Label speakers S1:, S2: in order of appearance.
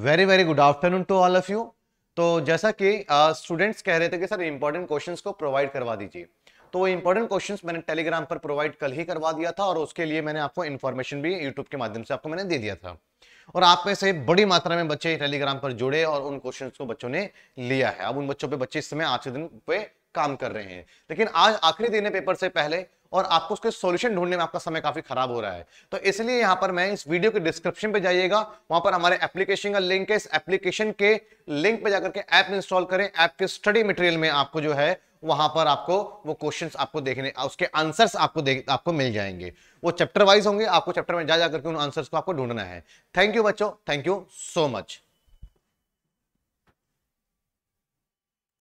S1: very very good afternoon to all of you तो जैसा कि स्टूडेंट्स uh, कह रहे थे कि सर इंपॉर्टेंट क्वेश्चंस को प्रोवाइड करवा दीजिए तो वो इंपॉर्टेंट क्वेश्चंस मैंने टेलीग्राम पर प्रोवाइड कल ही करवा दिया था और उसके लिए मैंने आपको इन्फॉर्मेशन भी यूट्यूब के माध्यम से आपको मैंने दे दिया था और आप में से बड़ी मात्रा में बच्चे टेलीग्राम पर जुड़े और उन क्वेश्चन को बच्चों ने लिया है अब उन बच्चों पर बच्चे इस समय आज के दिन पे काम कर रहे हैं लेकिन आज आखिरी दिन है पेपर से पहले और आपको उसके सोल्यूशन ढूंढने में आपका समय काफी खराब हो रहा है तो इसलिए यहां पर मैं इस वीडियो के डिस्क्रिप्शन पे जाइएगा वहां पर हमारे एप्लीकेशन का लिंक है इस एप्लीकेशन के लिंक पे जाकर के ऐप इंस्टॉल करें ऐप के स्टडी मटेरियल में आपको जो है वहां पर आपको वो क्वेश्चन आपको देखने उसके आंसर्स आपको देख आपको मिल जाएंगे वो चैप्टर वाइज होंगे आपको चैप्टर में जा जा करके उन आंसर्स को आपको ढूंढना है थैंक यू बच्चों थैंक यू सो मच